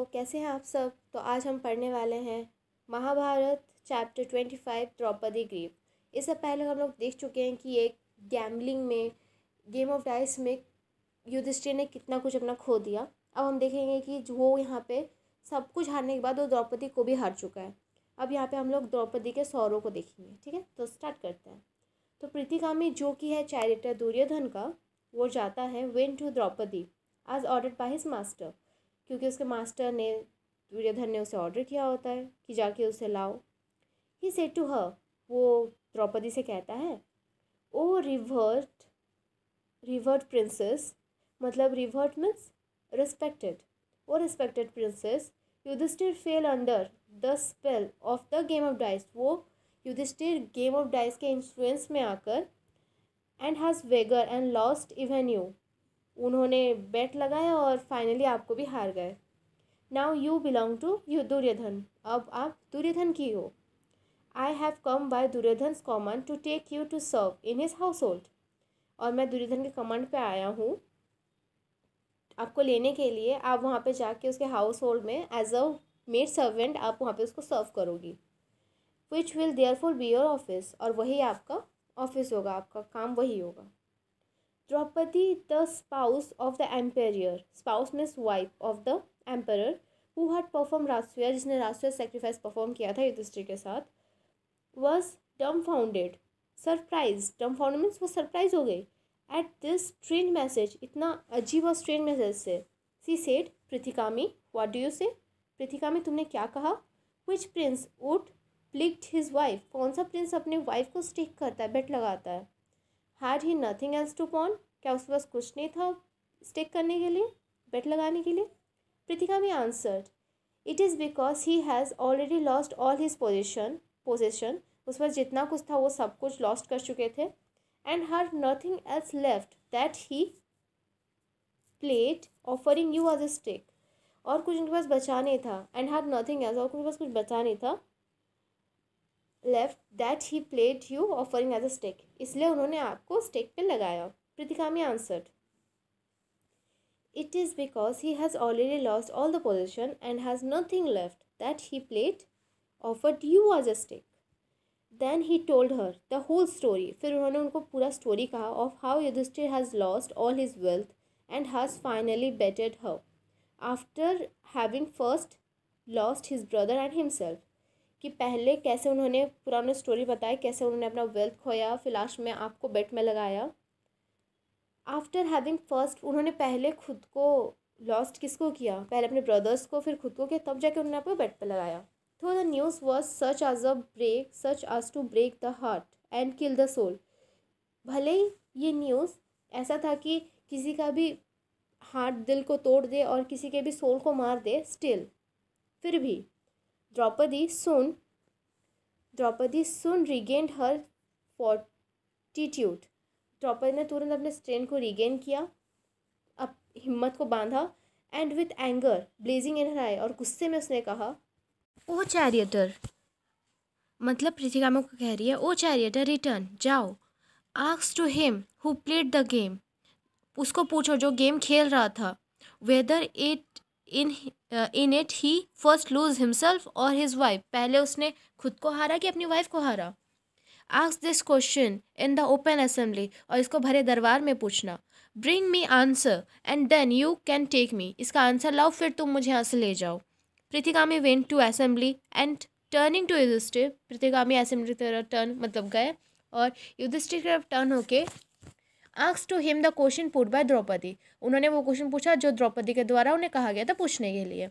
दोस्तों कैसे हैं आप सब तो आज हम पढ़ने वाले हैं Mahabharat chapter twenty five Draupadi grieve इससे पहले हम लोग देख चुके हैं कि एक गैम्बलिंग में गेम ऑफ डाइस में युधिष्ठिर ने कितना कुछ अपना खो दिया अब हम देखेंगे कि वो यहाँ पे सब कुछ हारने के बाद वो द्रौपदी को भी हार चुका है अब यहाँ पे हम लोग द्रौपदी के सौरों को देखेंगे ठीक है तो स्टार्ट करते हैं तो प्रीतिकामी जो कि है चैरिटर दुर्योधन का वो जाता है win to Draupadi as order by his master क्योंकि उसके मास्टर ने दुर्योधन ने उसे ऑर्डर किया होता है कि जाके उसे लाओ ही सेट टू हर वो द्रौपदी से कहता है ओ रिवर्ट रिवर्ट प्रिंसेस मतलब revered means respected O respected princess Yudhishthira fell under the spell of the game of dice वो युधिष्ठिर गेम ऑफ डाइस के इंफ्लुएंस में आकर and has wager and lost even you उन्होंने बैट लगाया और फाइनली आपको भी हार गए now you belong to you Duryodhana अब आप दुर्योधन की हो I have come by Duryodhana command to take you to serve in his household और मैं दुर्योधन के कमांड पे आया हूँ आपको लेने के लिए आप वहाँ पे जाके उसके हाउस होल्ड में एज अ मेड सर्वेंट आप वहाँ पे उसको सर्व करोगी which will therefore be your office और वही आपका ऑफिस होगा आपका काम वही होगा Draupadi, the spouse of the emperor, spouse means wife of the emperor, who had performed Rasuya, जिसने Rasuya sacrifice perform किया था युधिष्ठिर के साथ, was dumbfounded, surprised, dumbfounded means वो surprise हो गई, at this strange message, इतना अजीब और strange message से, she said, Prithikami, what do you say? Prithikami तुमने क्या कहा? Which prince would प्लिक्ट हिज वाइफ कौन सा प्रिंस अपने वाइफ को स्टिक करता है बेट लगाता है had he nothing else to pawn क्या उसके पास कुछ नहीं था स्टेक करने के लिए बेट लगाने के लिए प्रीतिका Pratikami answered it is because he has already lost all his position position उस पर जितना कुछ था वो सब कुछ लॉस्ट कर चुके थे and her nothing else left that he played offering you as a stake और कुछ उनके पास बचा नहीं था एंड हर नथिंग एल्स और उनके पास कुछ बचा नहीं था left that he played you offering as a stake इसलिए उन्होंने आपको स्टेक पे लगाया Pratikami answered it is because he has already lost all the possession and has nothing left that he played offered you as a stake then he told her the whole story फिर उन्होंने उनको पूरा story कहा of how Yudhishthira has lost all his wealth and has finally betted her after having first lost his brother and himself कि पहले कैसे उन्होंने पुराना स्टोरी बताया कैसे उन्होंने अपना वेल्थ खोया फिर लास्ट में आपको बेट में लगाया आफ्टर हैविंग फर्स्ट उन्होंने पहले खुद को लॉस्ट किसको किया पहले अपने ब्रदर्स को फिर खुद को किया तब जाके उन्होंने आपको बेट पर लगाया through the news was such as a break such as to break the heart and kill the soul भले ही ये न्यूज़ ऐसा था कि किसी का भी हार्ट दिल को तोड़ दे और किसी के भी सोल को मार दे स्टिल फिर भी द्रौपदी सुन द्रौपदी सुन रिगेंड हर फोर्टिट्यूड द्रौपदी ने तुरंत अपने स्ट्रेंथ को रिगेन किया अब हिम्मत को बांधा and with anger blazing in her eye और गुस्से में उसने कहा ओ चैरियटर मतलब प्रीतिका को कह रही है ओ चैरियटर रिटर्न जाओ asks to him who played the game उसको पूछो जो गेम खेल रहा था whether it in in it he first lose himself और हिज वाइफ पहले उसने खुद को हारा कि अपनी वाइफ को हारा ask this question in the open assembly और इसको भरे दरबार में पूछना bring me answer and then you can take me इसका आंसर लाओ फिर तुम मुझे यहाँ से ले जाओ Pratikami went to assembly and turning to Yudhishthira Pratikami assembly तरह टर्न मतलब गए और युधिष्ठिर टर्न होके asks to him the question put by Draupadi उन्होंने वो क्वेश्चन पूछा जो द्रौपदी के द्वारा उन्हें कहा गया था पूछने के लिए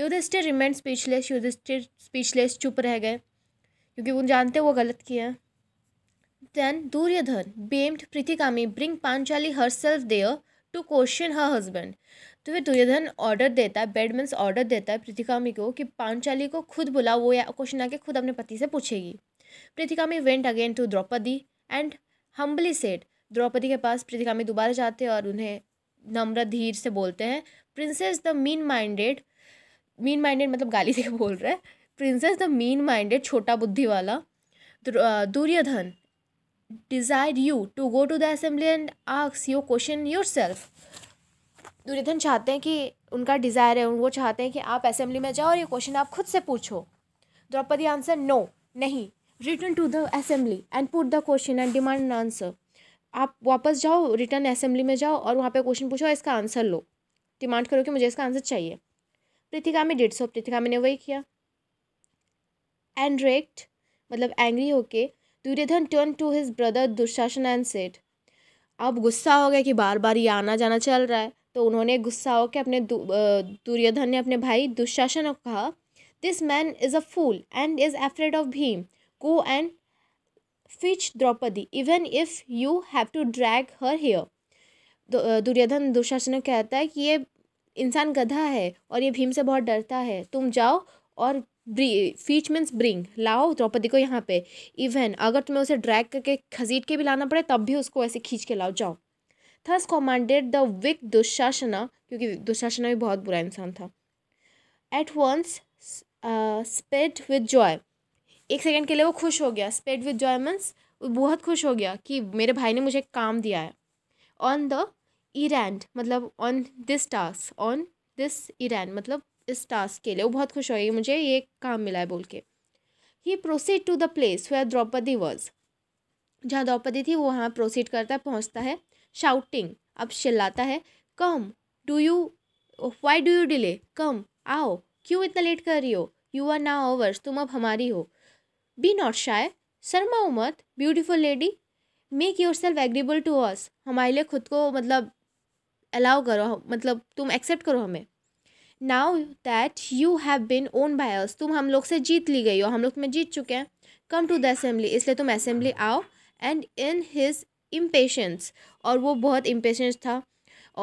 Yudhishthira remain speechless Yudhishthira speechless चुप रह गए क्योंकि वो जानते वो गलत हैं then Duryodhana bade Pratikami bring Panchali herself there to question her husband तो फिर दुर्योधन ऑर्डर देता है बेडमंस ऑर्डर देता है प्रीतिकामी को कि पांचाली को खुद बुला वो क्वेश्चन आके खुद अपने पति से पूछेगी Pratikami went again to Draupadi and humbly said Draupadi के पास प्रतीकामी दोबारा जाते हैं और उन्हें नम्र धीर से बोलते हैं princess the mean minded mean minded मतलब गाली से बोल रहे हैं प्रिंसेस द मीन माइंडेड छोटा बुद्धि वाला Duryodhana desire you to go to the assembly and asks your question yourself Duryodhana चाहते हैं कि उनका डिज़ायर है वो चाहते हैं कि आप असेंबली में जाओ और ये क्वेश्चन आप खुद से पूछो द्रौपदी आंसर नो नहीं return to the assembly and put the question and demand an answer आप वापस जाओ रिटर्न असेंबली में जाओ और वहाँ पे क्वेश्चन पूछो इसका आंसर लो डिमांड करो कि मुझे इसका आंसर चाहिए प्रीतिका में डेढ़ सौ प्रीतिका मैंने वही किया एंड्रेक्ट मतलब एंग्री होके Duryodhana turn to his brother Dushasana and said अब गुस्सा हो गया कि बार बार ये आना जाना चल रहा है तो उन्होंने गुस्सा होकर अपने दुर्योधन ने अपने भाई दुशासन को कहा this man is a fool and is afraid of Bhim go and fetch Draupadi even if you have to drag her hair Duryodhana Dushasana कहता है कि ये इंसान गधा है और ये भीम से बहुत डरता है तुम जाओ और फीच मीन्स ब्रिंग लाओ द्रौपदी को यहाँ पे इवन अगर तुम्हें उसे ड्रैग करके खसीट के भी लाना पड़े तब भी उसको ऐसे खींच के लाओ जाओ thus commanded the wicked Dushasana क्योंकि दुशासना भी बहुत बुरा इंसान था at once sped with joy एक सेकंड के लिए वो खुश हो गया स्पेड विद जॉय मीन्स बहुत खुश हो गया कि मेरे भाई ने मुझे काम दिया है ऑन द इरेंड मतलब on this task on this errand मतलब इस टास्क के लिए वो बहुत खुश हो गया मुझे ये काम मिला है बोल के ही proceed to the place where Draupadi was जहाँ द्रौपदी थी वो वहाँ प्रोसीड करता है पहुँचता है शाउटिंग अब चिल्लाता है come do you why do you delay come आओ क्यों इतना लेट कर रही हो यू आर ना ओवर्स तुम अब हमारी हो बी नॉट शाय शर्मा उमत beautiful lady make yourself agreeable to us हमारे लिए खुद को मतलब अलाउ करो मतलब तुम एक्सेप्ट करो हमें now that you have been won by तुम हम लोग से जीत ली गई हो हम लोग तुम्हें जीत चुके हैं कम टू द असेंबली इसलिए तुम असेंबली आओ एंड इन हिज इम्पेशंस और वो बहुत इम्पेशंस था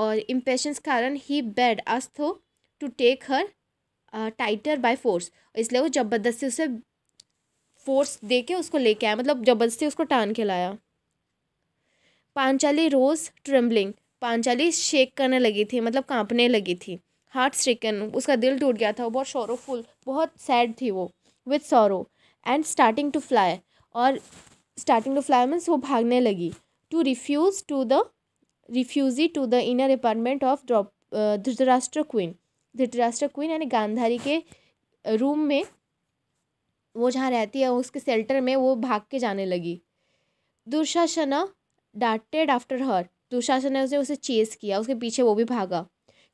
और इम्पेशंस कारण he made as though to take her टाइटर बाय फोर्स इसलिए वो ज़बरदस्ती उसे फोर्स दे के उसको लेके आया मतलब जबरदस्ती उसको टान के लाया Panchali rose trembling Panchali shake करने लगी थी मतलब कांपने लगी थी हार्ट स्ट्रिकन उसका दिल टूट गया था वो बहुत शोरोफुल बहुत सैड थी वो with sorrow and starting to fly और स्टार्टिंग टू फ्लाई मीन्स वो भागने लगी to refuge to the refugee to the inner apartment of ड्रॉप धृतराष्ट्र क्वीन धृतराष्ट्र क्वीन यानी गांधारी के रूम में वो जहाँ रहती है उसके सेल्टर में वो भाग के जाने लगी दुशासना डांटेड आफ्टर हर दुशासन ने उसे उसे चेस किया उसके पीछे वो भी भागा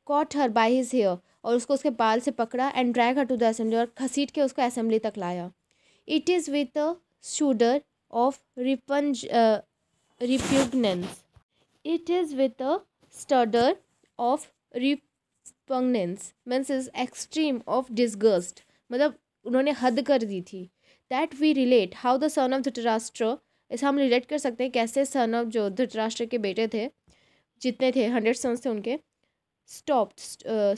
caught her by his hair और उसको उसके बाल से पकड़ा and drag her to the assembly और घसीट के उसको असेंबली तक लाया it is with a shudder of repugnance repugnance it is with a shudder of repugnance means is extreme of disgust मतलब उन्होंने हद कर दी थी that we relate how the son of Dhritarashtra ऐसा हम रिलेट कर सकते हैं कैसे सन ऑफ जो धृतराष्ट्र के बेटे थे जितने थे हंड्रेड सन्स थे उनके stopped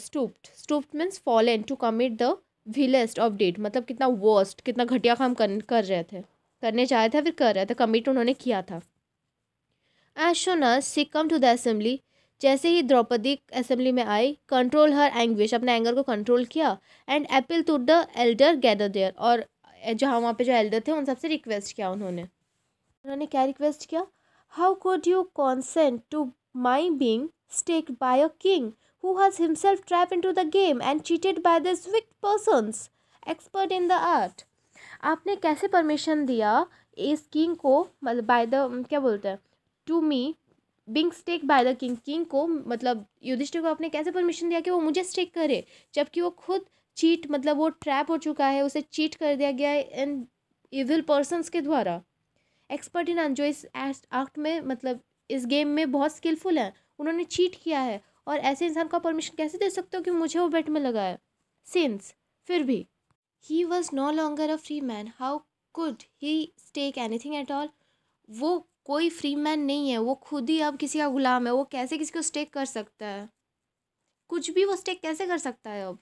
stooped stooped means fallen to commit the vilest of deed मतलब कितना वर्स्ट कितना घटिया काम कर, कर रहे थे करने चाहे थे फिर कर रहे थे कमिट उन्होंने किया था as soon as she came she came to the assembly जैसे ही द्रौपदी असेंबली में आई कंट्रोल हर एंग्विश अपने एंगर को कंट्रोल किया and appeal to the elder gather there और जहाँ वहाँ पे जो एल्डर थे उन सबसे रिक्वेस्ट किया उन्होंने उन्होंने क्या रिक्वेस्ट किया how could you consent to my being staked by a king has himself trapped into the game and cheated by the स्विक persons expert in the art आपने कैसे परमिशन दिया इस किंग को मतलब बाय द क्या बोलते हैं to me being staked by the king king को मतलब युधिष्ठिर को आपने कैसे परमिशन दिया कि वो मुझे स्टेक करे जबकि वो खुद चीट मतलब वो ट्रैप हो चुका है उसे चीट कर दिया गया है एंड इविल पर्सनस के द्वारा एक्सपर्ट इन जो इस एक्ट में मतलब इस गेम में बहुत स्किलफुल हैं उन्होंने चीट किया है और ऐसे इंसान को परमिशन कैसे दे सकते हो कि मुझे वो बेट में लगाए सिंस फिर भी he was no longer a free man how could he stake any at all वो कोई फ्री मैन नहीं है वो खुद ही अब किसी का गुलाम है वो कैसे किसी को स्टेक कर सकता है कुछ भी वो स्टेक कैसे कर सकता है अब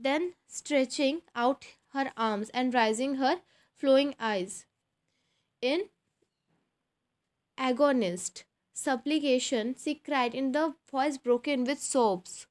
then stretching out her arms and raising her flowing eyes in agonized supplication she cried in the voice broken with soaps